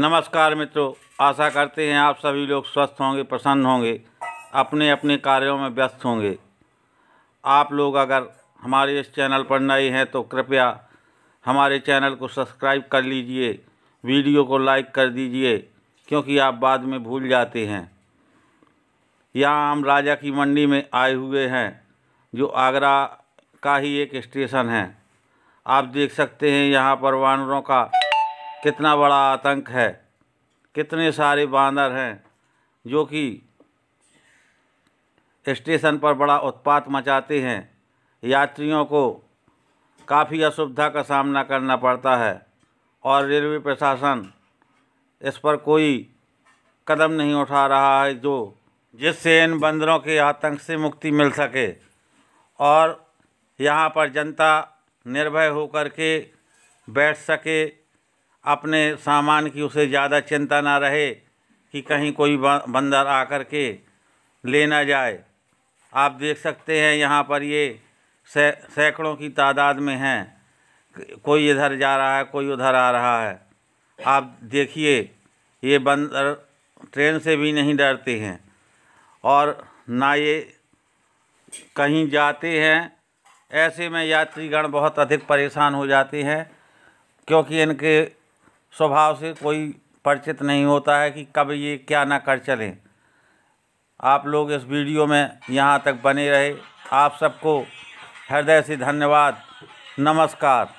नमस्कार मित्रों आशा करते हैं आप सभी लोग स्वस्थ होंगे प्रसन्न होंगे अपने अपने कार्यों में व्यस्त होंगे आप लोग अगर हमारे इस चैनल पर नए हैं तो कृपया हमारे चैनल को सब्सक्राइब कर लीजिए वीडियो को लाइक कर दीजिए क्योंकि आप बाद में भूल जाते हैं यहाँ हम राजा की मंडी में आए हुए हैं जो आगरा का ही एक स्टेशन है आप देख सकते हैं यहाँ पर वानरों का कितना बड़ा आतंक है कितने सारे बांदर हैं जो कि स्टेशन पर बड़ा उत्पात मचाते हैं यात्रियों को काफ़ी असुविधा का सामना करना पड़ता है और रेलवे प्रशासन इस पर कोई कदम नहीं उठा रहा है जो जिससे इन बंदरों के आतंक से मुक्ति मिल सके और यहाँ पर जनता निर्भय होकर के बैठ सके अपने सामान की उसे ज़्यादा चिंता ना रहे कि कहीं कोई बंदर आकर के ले ना जाए आप देख सकते हैं यहाँ पर ये सैकड़ों की तादाद में हैं कोई इधर जा रहा है कोई उधर आ रहा है आप देखिए ये बंदर ट्रेन से भी नहीं डरते हैं और ना ये कहीं जाते हैं ऐसे में यात्रीगण बहुत अधिक परेशान हो जाते हैं क्योंकि इनके स्वभाव से कोई परिचित नहीं होता है कि कब ये क्या ना कर चलें आप लोग इस वीडियो में यहाँ तक बने रहे आप सबको हृदय से धन्यवाद नमस्कार